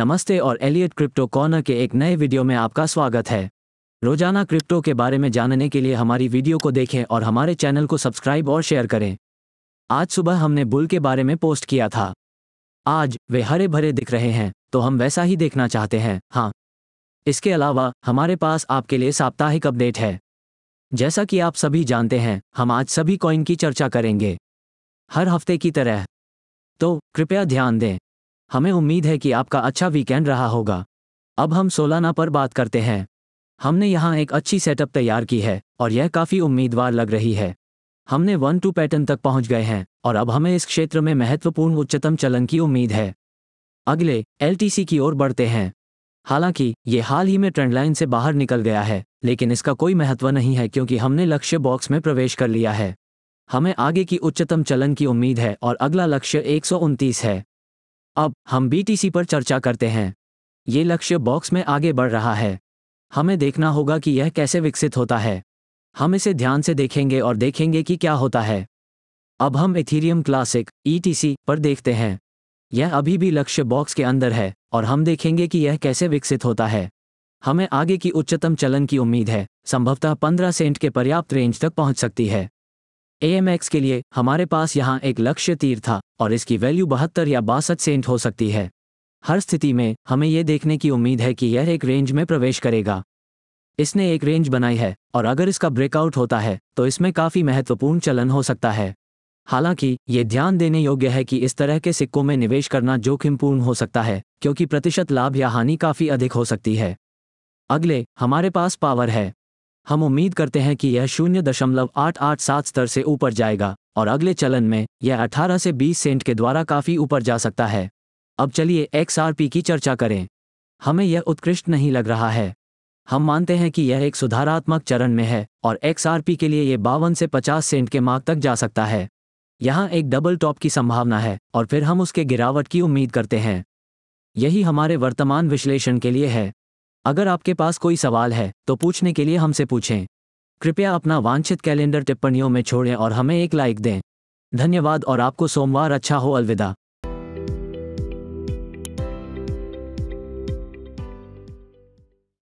नमस्ते और Elliott crypto corner के एक नए वीडियो में आपका स्वागत है रोजाना क्रिप्टो के बारे में जानने के लिए हमारी वीडियो को देखें और हमारे चैनल को सब्सक्राइब और शेयर करें आज सुबह हमने बुल के बारे में पोस्ट किया था आज वे हरे भरे दिख रहे हैं तो हम वैसा ही देखना चाहते हैं हाँ इसके अलावा हमारे पास आपके लिए साप्ताहिक अपडेट है जैसा कि आप सभी जानते हैं हम आज सभी कॉइन की चर्चा करेंगे हर हफ्ते की तरह तो कृपया ध्यान दें हमें उम्मीद है कि आपका अच्छा वीकेंड रहा होगा अब हम सोलाना पर बात करते हैं हमने यहाँ एक अच्छी सेटअप तैयार की है और यह काफ़ी उम्मीदवार लग रही है हमने वन टू पैटर्न तक पहुंच गए हैं और अब हमें इस क्षेत्र में महत्वपूर्ण उच्चतम चलन की उम्मीद है अगले एल की ओर बढ़ते हैं हालांकि ये हाल ही में ट्रेंडलाइन से बाहर निकल गया है लेकिन इसका कोई महत्व नहीं है क्योंकि हमने लक्ष्य बॉक्स में प्रवेश कर लिया है हमें आगे की उच्चतम चलन की उम्मीद है और अगला लक्ष्य एक है अब हम बीटीसी पर चर्चा करते हैं ये लक्ष्य बॉक्स में आगे बढ़ रहा है हमें देखना होगा कि यह कैसे विकसित होता है हम इसे ध्यान से देखेंगे और देखेंगे कि क्या होता है अब हम इथीरियम क्लासिक ई पर देखते हैं यह अभी भी लक्ष्य बॉक्स के अंदर है और हम देखेंगे कि यह कैसे विकसित होता है हमें आगे की उच्चतम चलन की उम्मीद है संभवतः 15 सेंट के पर्याप्त रेंज तक पहुंच सकती है एएमएक्स के लिए हमारे पास यहाँ एक लक्ष्य तीर था और इसकी वैल्यू बहत्तर या बासठ सेंट हो सकती है हर स्थिति में हमें यह देखने की उम्मीद है कि यह एक रेंज में प्रवेश करेगा इसने एक रेंज बनाई है और अगर इसका ब्रेकआउट होता है तो इसमें काफी महत्वपूर्ण चलन हो सकता है हालांकि ये ध्यान देने योग्य है कि इस तरह के सिक्कों में निवेश करना जोखिमपूर्ण हो सकता है क्योंकि प्रतिशत लाभ या हानि काफी अधिक हो सकती है अगले हमारे पास पावर है हम उम्मीद करते हैं कि यह शून्य दशमलव आठ आठ सात स्तर से ऊपर जाएगा और अगले चलन में यह 18 से 20 सेंट के द्वारा काफ़ी ऊपर जा सकता है अब चलिए एक्सआरपी की चर्चा करें हमें यह उत्कृष्ट नहीं लग रहा है हम मानते हैं कि यह एक सुधारात्मक चरण में है और एक्सआरपी के लिए यह बावन से पचास सेंट के मार्ग तक जा सकता है यहाँ एक डबल टॉप की संभावना है और फिर हम उसके गिरावट की उम्मीद करते हैं यही हमारे वर्तमान विश्लेषण के लिए है अगर आपके पास कोई सवाल है तो पूछने के लिए हमसे पूछें कृपया अपना वांछित कैलेंडर टिप्पणियों में छोड़ें और हमें एक लाइक दें धन्यवाद और आपको सोमवार अच्छा हो अलविदा